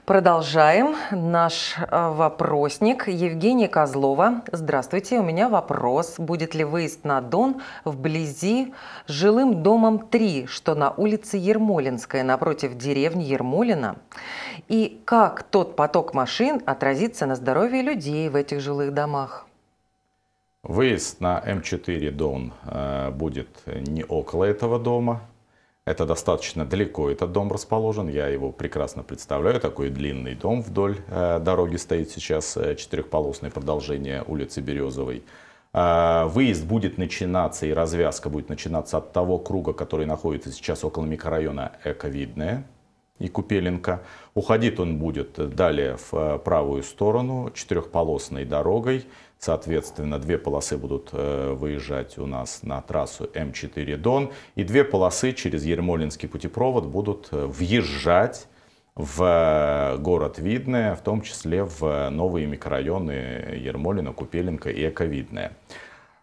Продолжаем наш э, вопросник. Евгения Козлова. Здравствуйте, у меня вопрос. Будет ли выезд на Дон вблизи жилым домом 3, что на улице Ермолинская, напротив деревни Ермолина? И как тот поток машин отразится на здоровье людей в этих жилых домах? Выезд на М4 Дон э, будет не около этого дома. Это достаточно далеко этот дом расположен, я его прекрасно представляю. Такой длинный дом вдоль э, дороги стоит сейчас, э, четырехполосное продолжение улицы Березовой. Выезд будет начинаться и развязка будет начинаться от того круга, который находится сейчас около микрорайона Эковидное и Купеленко. Уходить он будет далее в э, правую сторону четырехполосной дорогой. Соответственно, две полосы будут э, выезжать у нас на трассу М4 Дон. И две полосы через Ермолинский путепровод будут э, въезжать в город Видное, в том числе в новые микрорайоны Ермолина, Купеленко и Эковидное.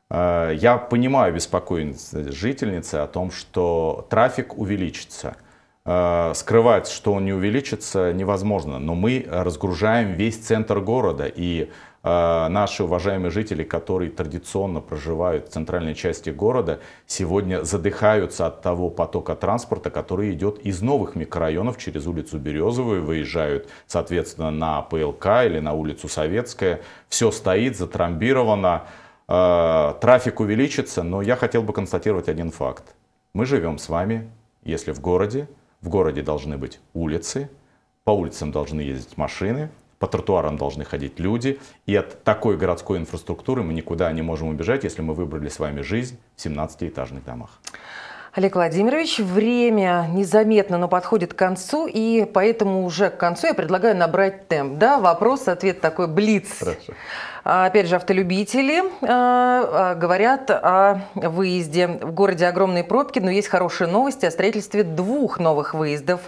Я понимаю беспокойность жительницы о том, что трафик увеличится – Э, скрывать, что он не увеличится, невозможно. Но мы разгружаем весь центр города. И э, наши уважаемые жители, которые традиционно проживают в центральной части города, сегодня задыхаются от того потока транспорта, который идет из новых микрорайонов через улицу Березовую, выезжают, соответственно, на ПЛК или на улицу Советская. Все стоит, затрамбировано, э, трафик увеличится, но я хотел бы констатировать один факт. Мы живем с вами, если в городе, в городе должны быть улицы, по улицам должны ездить машины, по тротуарам должны ходить люди. И от такой городской инфраструктуры мы никуда не можем убежать, если мы выбрали с вами жизнь в 17-этажных домах. Олег Владимирович, время незаметно, но подходит к концу, и поэтому уже к концу я предлагаю набрать темп. Да, вопрос-ответ такой блиц. Хорошо. А, опять же, автолюбители а, а, говорят о выезде. В городе огромные пробки, но есть хорошие новости о строительстве двух новых выездов.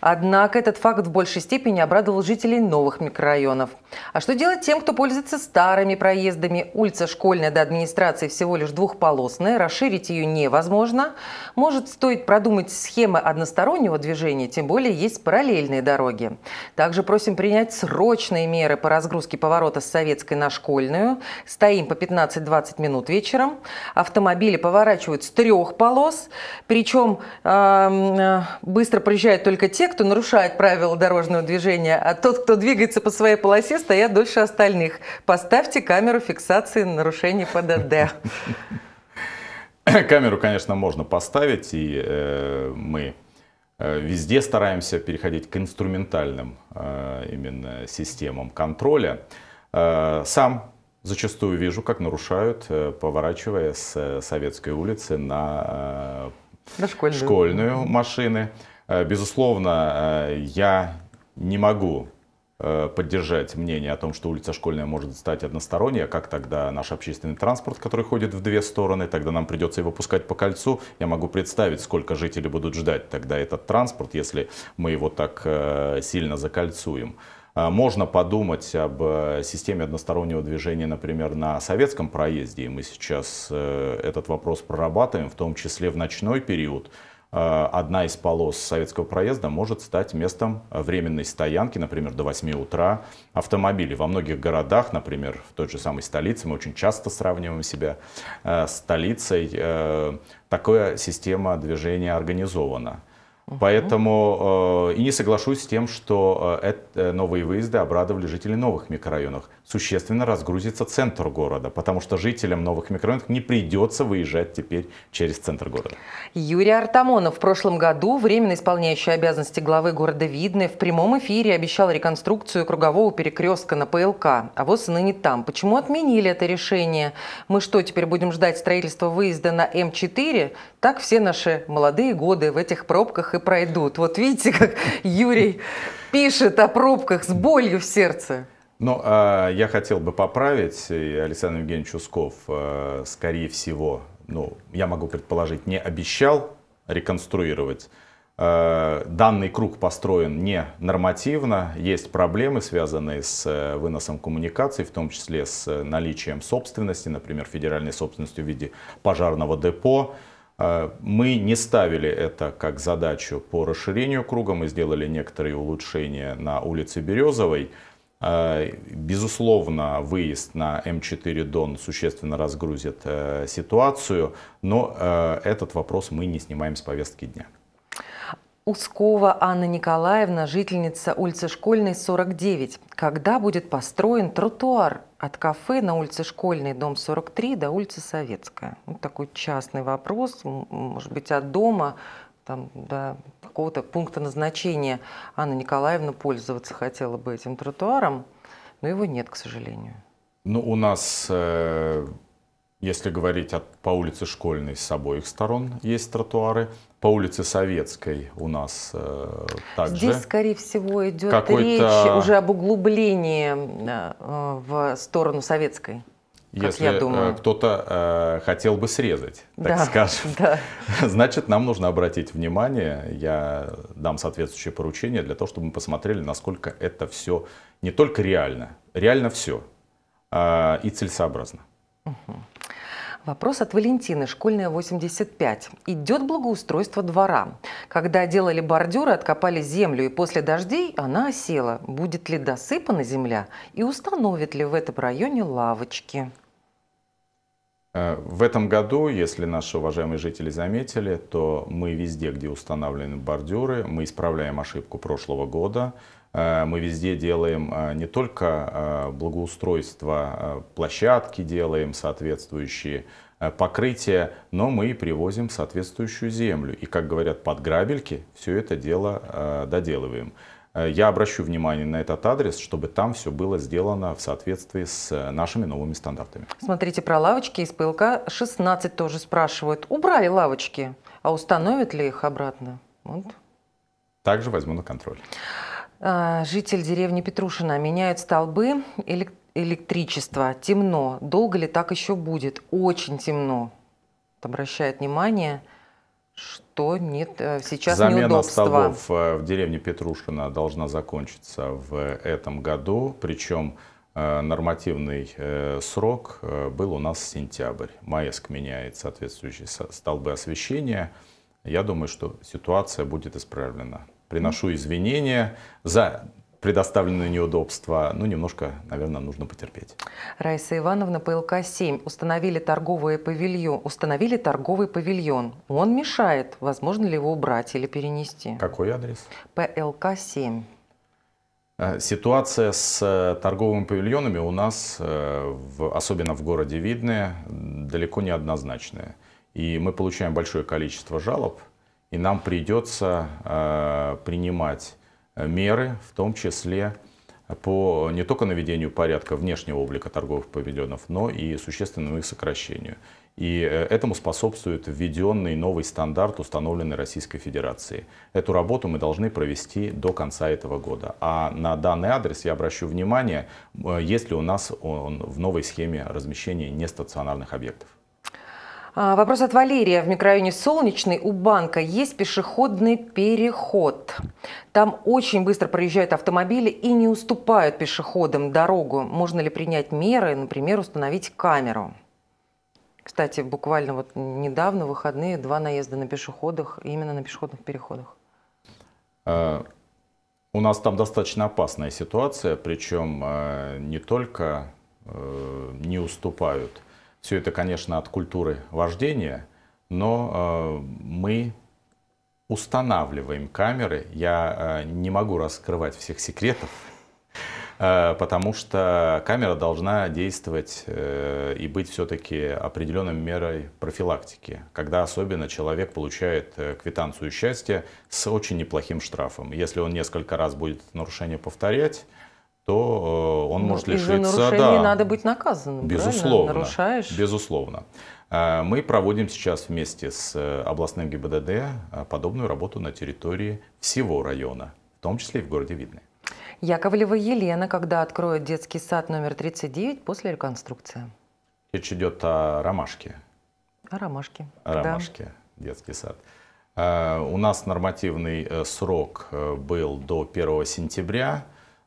Однако этот факт в большей степени обрадовал жителей новых микрорайонов. А что делать тем, кто пользуется старыми проездами? Улица Школьная до администрации всего лишь двухполосная, расширить ее невозможно. Может, стоит продумать схемы одностороннего движения, тем более есть параллельные дороги. Также просим принять срочные меры по разгрузке поворота с Советской на школьную, стоим по 15-20 минут вечером, автомобили поворачивают с трех полос, причем эм, э, быстро проезжают только те, кто нарушает правила дорожного движения, а тот, кто двигается по своей полосе, стоят дольше остальных. Поставьте камеру фиксации нарушений ПДД. Камеру, конечно, можно поставить, и э, мы э, Везде стараемся переходить к инструментальным э, именно системам контроля. Э, сам зачастую вижу, как нарушают, э, поворачивая с э, Советской улицы на, на школьную. школьную машины. Безусловно, я не могу поддержать мнение о том, что улица Школьная может стать односторонней, а как тогда наш общественный транспорт, который ходит в две стороны, тогда нам придется его пускать по кольцу. Я могу представить, сколько жителей будут ждать тогда этот транспорт, если мы его так сильно закольцуем. А, можно подумать об э, системе одностороннего движения, например, на советском проезде. И мы сейчас э, этот вопрос прорабатываем, в том числе в ночной период. А, одна из полос советского проезда может стать местом э, временной стоянки, например, до 8 утра автомобилей. Во многих городах, например, в той же самой столице, мы очень часто сравниваем себя с столицей, такая система движения организована. Угу. Поэтому э, и не соглашусь с тем, что э, э, новые выезды обрадовали жителей новых микрорайонов. Существенно разгрузится центр города, потому что жителям новых микрорайонов не придется выезжать теперь через центр города. Юрий Артамонов в прошлом году, временно исполняющий обязанности главы города Видное, в прямом эфире обещал реконструкцию кругового перекрестка на ПЛК. А вот ныне там. Почему отменили это решение? Мы что, теперь будем ждать строительства выезда на М4? Так все наши молодые годы в этих пробках и пройдут. Вот видите, как Юрий пишет о пробках с болью в сердце. Ну, э, я хотел бы поправить, Александр Евгеньевич Усков, э, скорее всего, ну, я могу предположить, не обещал реконструировать. Э, данный круг построен не нормативно, есть проблемы, связанные с э, выносом коммуникаций, в том числе с наличием собственности, например, федеральной собственности в виде пожарного депо, а, мы не ставили это как задачу по расширению круга, мы сделали некоторые улучшения на улице Березовой. А, безусловно, выезд на М4 Дон существенно разгрузит э, ситуацию, но э, этот вопрос мы не снимаем с повестки дня. Ускова Анна Николаевна, жительница улицы Школьной, 49. Когда будет построен тротуар от кафе на улице Школьный, дом 43, до улицы Советская. Вот такой частный вопрос, может быть, от дома там, до какого-то пункта назначения Анна Николаевна пользоваться хотела бы этим тротуаром, но его нет, к сожалению. Ну, у нас э, если говорить от, по улице Школьной, с обоих сторон есть тротуары. По улице Советской у нас э, также. Здесь, скорее всего, идет речь уже об углублении э, в сторону Советской. Если э, кто-то э, хотел бы срезать, так да, скажем, да. значит, нам нужно обратить внимание, я дам соответствующее поручение для того, чтобы мы посмотрели, насколько это все не только реально, реально все, э, а и целесообразно. Угу. Вопрос от Валентины, школьная 85. Идет благоустройство двора. Когда делали бордюры, откопали землю, и после дождей она осела. Будет ли досыпана земля и установят ли в этом районе лавочки? Э, в этом году, если наши уважаемые жители заметили, то мы везде, где установлены бордюры, мы исправляем ошибку прошлого года. Э, мы везде делаем э, не только э, благоустройство площадки, делаем соответствующие покрытия, но мы и привозим соответствующую землю. И, как говорят, под грабельки все это дело доделываем. Я обращу внимание на этот адрес, чтобы там все было сделано в соответствии с нашими новыми стандартами. Смотрите, про лавочки из пылка 16 тоже спрашивают. Убрали лавочки, а установят ли их обратно? Вот. Также возьму на контроль. А, житель деревни Петрушина. Меняют столбы электричества. Темно. Долго ли так еще будет? Очень темно. Обращает внимание, что нет, э, сейчас Замена неудобства. Замена столбов э, в деревне Петрушина должна закончиться в этом году. Причем э, нормативный срок был у нас сентябрь. МАЭСК меняет соответствующие столбы освещения. Я думаю, что ситуация будет исправлена приношу извинения за предоставленные неудобства, ну, немножко, наверное, нужно потерпеть. Раиса Ивановна, ПЛК-7. Установили, торговый павильон, установили торговый павильон. Он мешает. Возможно ли его убрать или перенести? Какой адрес? ПЛК-7. Э, ситуация с э, торговыми павильонами у нас, э, особенно в городе Видное, далеко не однозначная. И мы получаем большое количество жалоб – и нам придется э, принимать э, меры, в том числе по не только наведению порядка внешнего облика торговых павильонов, но и существенному их сокращению. И э, этому способствует введенный новый стандарт, установленный Российской Федерацией. Эту работу мы должны провести до конца этого года. А на данный адрес я обращу внимание, есть ли у нас он в новой схеме размещения нестационарных объектов. А, вопрос от Валерия. В микрорайоне Солнечный у банка есть пешеходный переход. Там очень быстро проезжают автомобили и не уступают пешеходам дорогу. Можно ли принять меры, например, установить камеру? Кстати, буквально вот недавно, выходные, два наезда на пешеходах, именно на пешеходных переходах. А, у нас там достаточно опасная ситуация, причем а, не только э, не уступают – все это, конечно, от культуры вождения, но э, мы устанавливаем камеры. Я э, не могу раскрывать всех секретов, э, потому что камера должна действовать и быть все-таки определенной мерой профилактики, когда особенно человек получает квитанцию счастья с очень неплохим штрафом. Если он несколько раз будет нарушение повторять, то э, он ну, может лишиться... да, надо быть наказанным, безусловно, правильно? Нарушаешь? Безусловно. Э, мы проводим сейчас вместе с э, областным ГИБДД подобную работу на территории всего района, в том числе и в городе Видное. Яковлева Елена, когда откроет детский сад номер 39 после реконструкции? Речь идет о Ромашке. О Ромашке. О Ромашке, да. детский сад. У нас нормативный срок был до 1 сентября.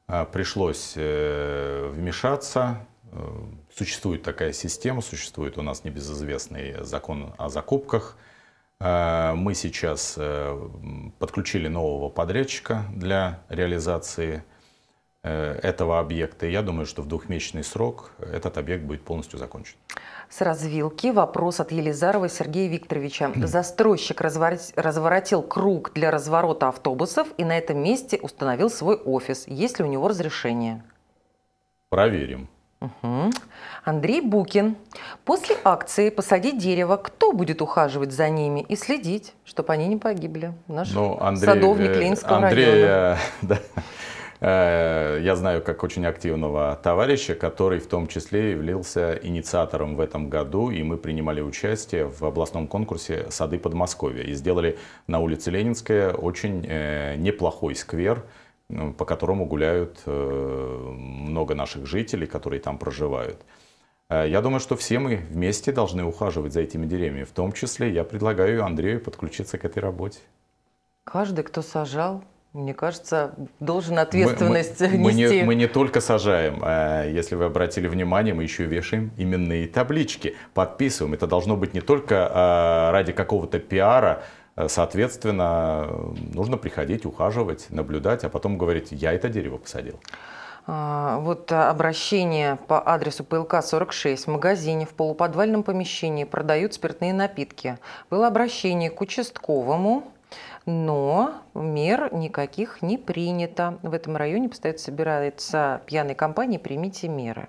Э, пришлось э, вмешаться. Э, существует такая система, существует у нас небезызвестный закон о закупках. Мы сейчас подключили нового подрядчика для реализации Э, этого объекта. И я думаю, что в двухмесячный срок этот объект будет полностью закончен. С развилки вопрос от Елизарова Сергея Викторовича. Застройщик разворотил круг для разворота автобусов и на этом месте установил свой офис. Есть ли у него разрешение? Проверим. Угу. Андрей Букин. После акции «Посади дерево» кто будет ухаживать за ними и следить, чтобы они не погибли? Наш ну, Андрей, садовник э, Ленинского Андрея, района. Э, да, Э, я знаю как очень активного товарища, который в том числе являлся инициатором в этом году, и мы принимали участие в областном конкурсе «Сады Подмосковья» и сделали на улице Ленинская очень э, неплохой сквер, ну, по которому гуляют э, много наших жителей, которые там проживают. Я думаю, что все мы вместе должны ухаживать за этими деревьями. В том числе я предлагаю Андрею подключиться к этой работе. Каждый, кто сажал, мне кажется, должен ответственность мы, мы, нести. Мы не, мы не только сажаем, а если вы обратили внимание, мы еще вешаем именные таблички, подписываем. Это должно быть не только а, ради какого-то пиара, соответственно, нужно приходить, ухаживать, наблюдать, а потом говорить, я это дерево посадил. А, вот обращение по адресу ПЛК-46 в магазине в полуподвальном помещении продают спиртные напитки. Было обращение к участковому но мер никаких не принято. В этом районе постоянно собирается пьяная компания «Примите меры».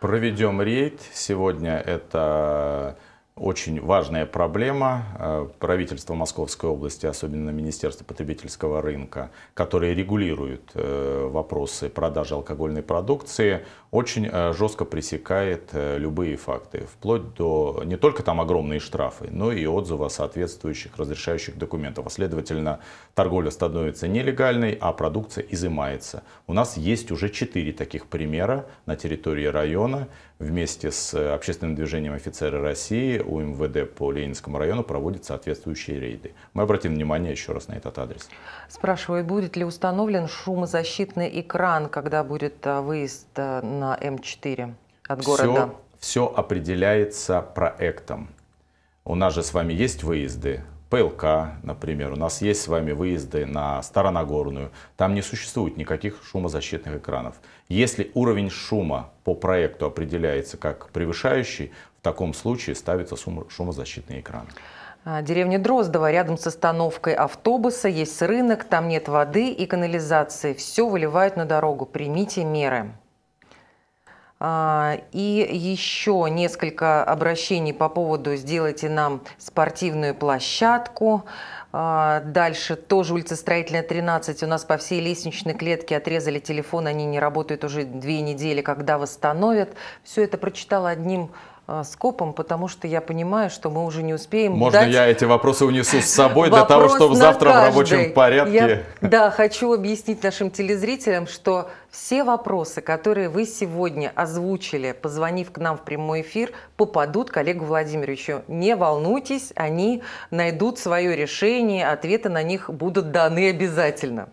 Проведем рейд. Сегодня это очень важная проблема. Э, правительство Московской области, особенно Министерство потребительского рынка, которое регулирует э, вопросы продажи алкогольной продукции, очень э, жестко пресекает э, любые факты, вплоть до не только там огромные штрафы, но и отзыва соответствующих разрешающих документов. А следовательно, торговля становится нелегальной, а продукция изымается. У нас есть уже четыре таких примера на территории района. Вместе с э, общественным движением «Офицеры России» у МВД по Ленинскому району проводят соответствующие рейды. Мы обратим внимание еще раз на этот адрес. Спрашивают, будет ли установлен шумозащитный экран, когда будет выезд на М4 от все, Все определяется проектом. У нас же с вами есть выезды ПЛК, например, у нас есть с вами выезды на Старонагорную, там не существует никаких шумозащитных экранов. Если уровень шума по проекту определяется как превышающий, в таком случае ставится шумозащитный экран. А, деревня Дроздова. Рядом с остановкой автобуса есть рынок, там нет воды и канализации. Все выливают на дорогу. Примите меры. А, и еще несколько обращений по поводу «Сделайте нам спортивную площадку». А, дальше тоже улица Строительная, 13. У нас по всей лестничной клетке отрезали телефон, они не работают уже две недели, когда восстановят. Все это прочитала одним а, скопом, потому что я понимаю, что мы уже не успеем. Можно дать... я эти вопросы унесу с собой для того, чтобы завтра каждый. в рабочем порядке. Я, да, хочу объяснить нашим телезрителям, что все вопросы, которые вы сегодня озвучили, позвонив к нам в прямой эфир, попадут к Олегу Владимировичу. Не волнуйтесь, они найдут свое решение, ответы на них будут даны Обязательно.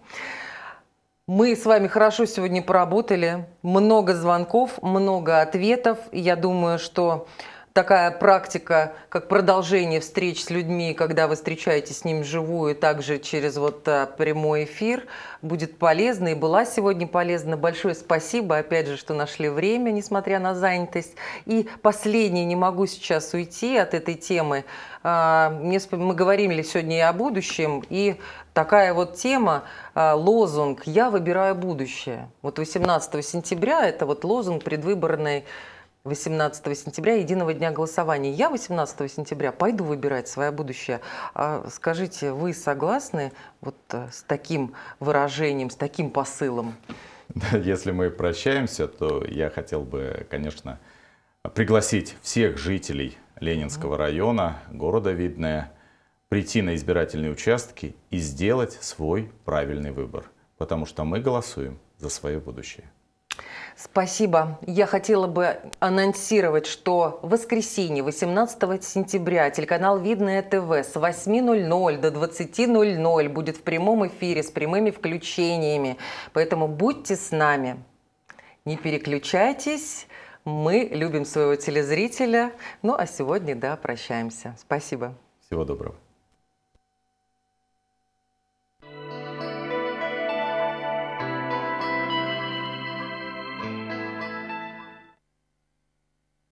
Мы с вами хорошо сегодня поработали. Много звонков, много ответов. Я думаю, что такая практика, как продолжение встреч с людьми, когда вы встречаетесь с ним живую, также через вот а, прямой эфир, будет полезна и была сегодня полезна. Большое спасибо, опять же, что нашли время, несмотря на занятость. И последнее, не могу сейчас уйти от этой темы. А, мы говорили сегодня и о будущем, и такая вот тема, а, лозунг «Я выбираю будущее». Вот 18 сентября – это вот лозунг предвыборной 18 сентября, единого дня голосования. Я 18 сентября пойду выбирать свое будущее. А скажите, вы согласны вот э, с таким выражением, с таким посылом? Если мы прощаемся, то я хотел бы, конечно, пригласить всех жителей Ленинского района, города Видное, прийти на избирательные участки и сделать свой правильный выбор. Потому что мы голосуем за свое будущее. Спасибо. Я хотела бы анонсировать, что в воскресенье 18 сентября телеканал «Видное ТВ» с 8.00 до 20.00 будет в прямом эфире с прямыми включениями. Поэтому будьте с нами. Не переключайтесь. Мы любим своего телезрителя. Ну а сегодня, да, прощаемся. Спасибо. Всего доброго.